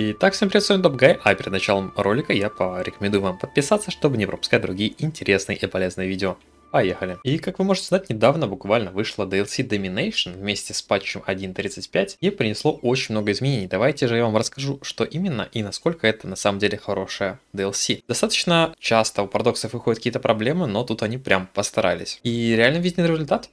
Итак, всем привет, с вами Добгай, а перед началом ролика я порекомендую вам подписаться, чтобы не пропускать другие интересные и полезные видео. Поехали. И как вы можете знать, недавно буквально вышла DLC Domination вместе с патчем 1.35 и принесло очень много изменений. Давайте же я вам расскажу, что именно и насколько это на самом деле хорошая DLC. Достаточно часто у парадоксов выходят какие-то проблемы, но тут они прям постарались. И реально виден результат.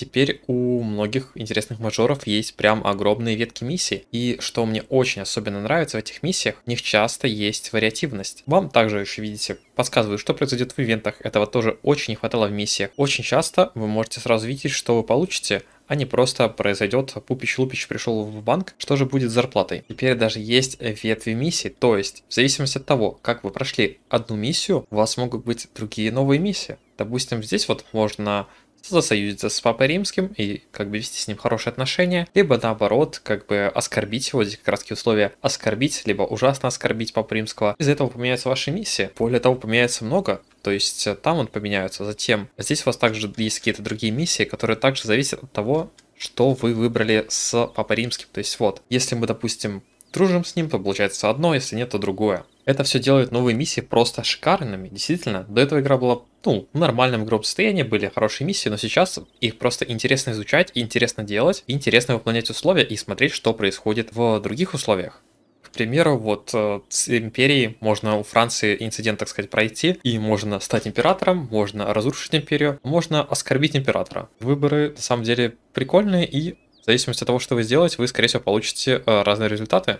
Теперь у многих интересных мажоров есть прям огромные ветки миссий. И что мне очень особенно нравится в этих миссиях, в них часто есть вариативность. Вам также еще видите, подсказываю, что произойдет в ивентах. Этого тоже очень не хватало в миссиях. Очень часто вы можете сразу видеть, что вы получите, а не просто произойдет пупич-лупич пришел в банк, что же будет с зарплатой. Теперь даже есть ветви миссий, то есть в зависимости от того, как вы прошли одну миссию, у вас могут быть другие новые миссии. Допустим, здесь вот можно засоюзиться с Папой Римским и как бы вести с ним хорошие отношения, либо наоборот, как бы оскорбить его, здесь как раз условия оскорбить, либо ужасно оскорбить Папу Римского. Из-за этого поменяются ваши миссии. Более того, поменяется много, то есть э, там он поменяется, затем здесь у вас также есть какие-то другие миссии, которые также зависят от того, что вы выбрали с Папой Римским. То есть вот, если мы, допустим, дружим с ним, то получается одно, если нет, то другое. Это все делает новые миссии просто шикарными. Действительно, до этого игра была ну, в нормальном игровом состоянии, были хорошие миссии, но сейчас их просто интересно изучать, интересно делать, интересно выполнять условия и смотреть, что происходит в других условиях. К примеру, вот э, с империей можно у Франции инцидент, так сказать, пройти, и можно стать императором, можно разрушить империю, можно оскорбить императора. Выборы, на самом деле, прикольные, и в зависимости от того, что вы сделаете, вы, скорее всего, получите э, разные результаты.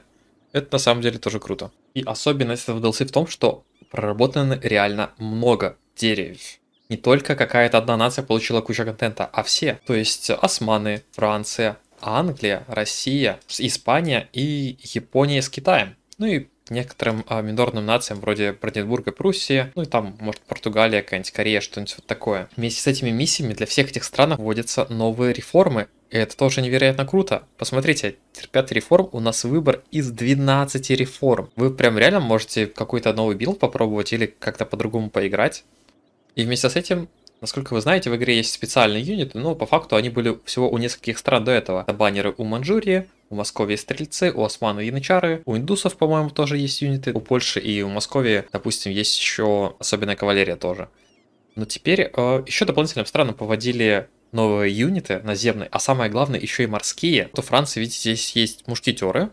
Это на самом деле тоже круто. И особенность этого DLC в том, что проработано реально много деревьев. Не только какая-то одна нация получила кучу контента, а все. То есть османы, Франция, Англия, Россия, Испания и Япония с Китаем. Ну и некоторым а, минорным нациям вроде Бранденбурга Пруссии, ну и там, может, Португалия, какая-нибудь Корея, что-нибудь вот такое. Вместе с этими миссиями для всех этих стран вводятся новые реформы, и это тоже невероятно круто. Посмотрите, терпят реформ, у нас выбор из 12 реформ. Вы прям реально можете какой-то новый билд попробовать или как-то по-другому поиграть. И вместе с этим Насколько вы знаете, в игре есть специальные юниты, но по факту они были всего у нескольких стран до этого. Это баннеры у Манчжурии, у Москвы есть стрельцы, у османов янычары, у индусов, по-моему, тоже есть юниты, у Польши и у Москвы, допустим, есть еще особенная кавалерия тоже. Но теперь э, еще дополнительным странам поводили новые юниты наземные, а самое главное еще и морские. То у Франции, видите, здесь есть мушкетеры,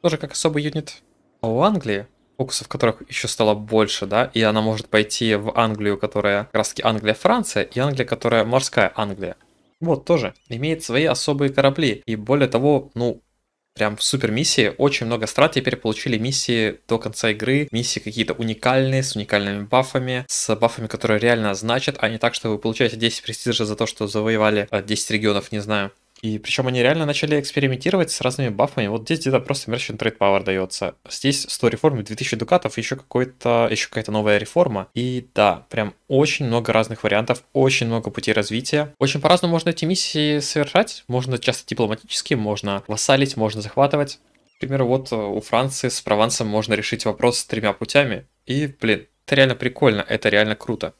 тоже как особый юнит. А у Англии, фокусов которых еще стало больше, да, и она может пойти в Англию, которая как раз таки Англия-Франция, и Англия, которая морская Англия. Вот тоже имеет свои особые корабли. И более того, ну, прям супер миссии. Очень много страт теперь получили миссии до конца игры. Миссии какие-то уникальные, с уникальными бафами, с бафами, которые реально значат, а не так, что вы получаете 10 престижа за то, что завоевали 10 э, регионов, не знаю. И причем они реально начали экспериментировать с разными бафами. Вот здесь где-то просто Merchant Trade Power дается. Здесь 100 реформ, 2000 дукатов, еще, какой-то, еще какая-то новая реформа. И да, прям очень много разных вариантов, очень много путей развития. Очень по-разному можно эти миссии совершать. Можно часто дипломатически, можно вассалить, можно захватывать. К примеру, вот э, у Франции с Провансом можно решить вопрос с тремя путями. И, блин, это реально прикольно, это реально круто.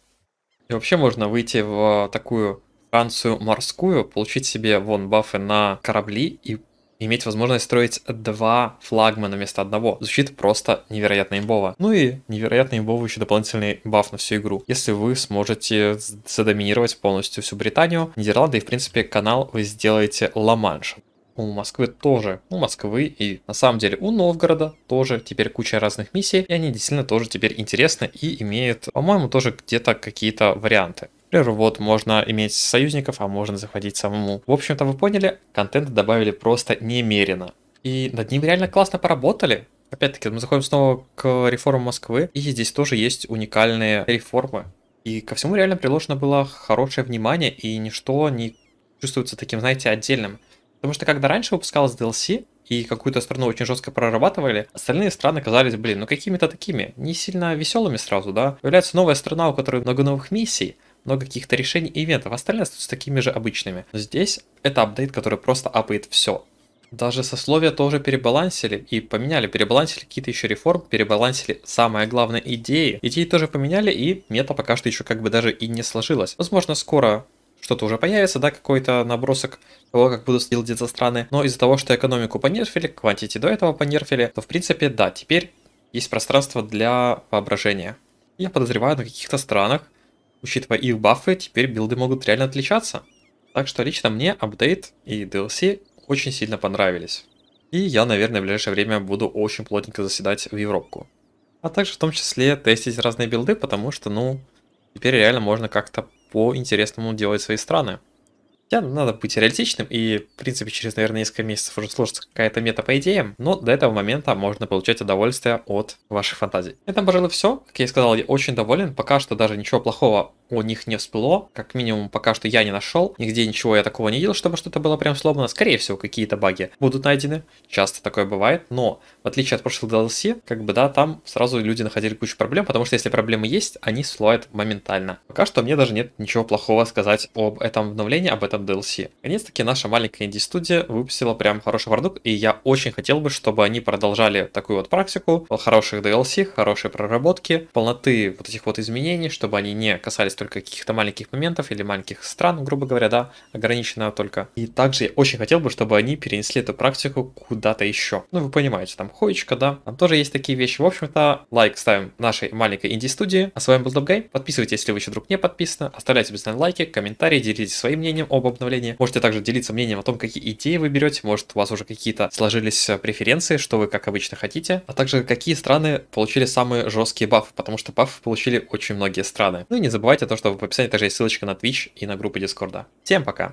И вообще можно выйти в такую Францию морскую, получить себе вон бафы на корабли и иметь возможность строить два флагмана вместо одного. Звучит просто невероятно имбово. Ну и невероятно имбово еще дополнительный баф на всю игру. Если вы сможете задоминировать полностью всю Британию, Нидерланды и в принципе канал вы сделаете Ла-Манш. У Москвы тоже, у Москвы и на самом деле у Новгорода тоже теперь куча разных миссий, и они действительно тоже теперь интересны и имеют, по-моему, тоже где-то какие-то варианты. Например, вот можно иметь союзников, а можно захватить самому. В общем-то, вы поняли, контента добавили просто немерено. И над ним реально классно поработали. Опять-таки, мы заходим снова к реформам Москвы, и здесь тоже есть уникальные реформы. И ко всему реально приложено было хорошее внимание, и ничто не чувствуется таким, знаете, отдельным. Потому что когда раньше выпускалось DLC, и какую-то страну очень жестко прорабатывали, остальные страны казались, блин, ну какими-то такими, не сильно веселыми сразу, да? Появляется новая страна, у которой много новых миссий, много каких-то решений и ивентов. Остальные остаются такими же обычными. Но здесь это апдейт, который просто апает все. Даже сословия тоже перебалансили и поменяли, перебалансили какие-то еще реформы, перебалансили самое главное идеи. Идеи тоже поменяли и мета пока что еще как бы даже и не сложилась. Возможно скоро что-то уже появится, да, какой-то набросок того, как будут за страны. Но из-за того, что экономику понерфили, квантити до этого понерфили, то в принципе да, теперь есть пространство для воображения. Я подозреваю, на каких-то странах Учитывая их бафы, теперь билды могут реально отличаться. Так что лично мне апдейт и DLC очень сильно понравились. И я, наверное, в ближайшее время буду очень плотненько заседать в Европку. А также в том числе тестить разные билды, потому что, ну, теперь реально можно как-то по-интересному делать свои страны. Хотя ну, надо быть реалистичным, и, в принципе, через, наверное, несколько месяцев уже сложится какая-то мета по идеям, но до этого момента можно получать удовольствие от ваших фантазий. Это, пожалуй, все. Как я и сказал, я очень доволен. Пока что даже ничего плохого у них не всплыло. Как минимум, пока что я не нашел. Нигде ничего я такого не видел, чтобы что-то было прям сломано. Скорее всего, какие-то баги будут найдены. Часто такое бывает. Но, в отличие от прошлых DLC, как бы, да, там сразу люди находили кучу проблем, потому что если проблемы есть, они слоят моментально. Пока что мне даже нет ничего плохого сказать об этом обновлении, об этом DLC. Наконец-таки наша маленькая инди-студия выпустила прям хороший продукт, и я очень хотел бы, чтобы они продолжали такую вот практику хороших DLC, хорошей проработки, полноты вот этих вот изменений, чтобы они не касались только каких-то маленьких моментов или маленьких стран, грубо говоря, да, ограниченного только. И также я очень хотел бы, чтобы они перенесли эту практику куда-то еще. Ну, вы понимаете, там хоечка, да, там тоже есть такие вещи. В общем-то, лайк ставим нашей маленькой инди-студии. А с вами был Добгай. Подписывайтесь, если вы еще вдруг не подписаны. Оставляйте обязательно лайки, комментарии, делитесь своим мнением об обновлении. Можете также делиться мнением о том, какие идеи вы берете. Может, у вас уже какие-то сложились э, преференции, что вы, как обычно, хотите. А также, какие страны получили самые жесткие бафы, потому что бафы получили очень многие страны. Ну и не забывайте то, что в описании также есть ссылочка на Twitch и на группу Дискорда. Всем пока!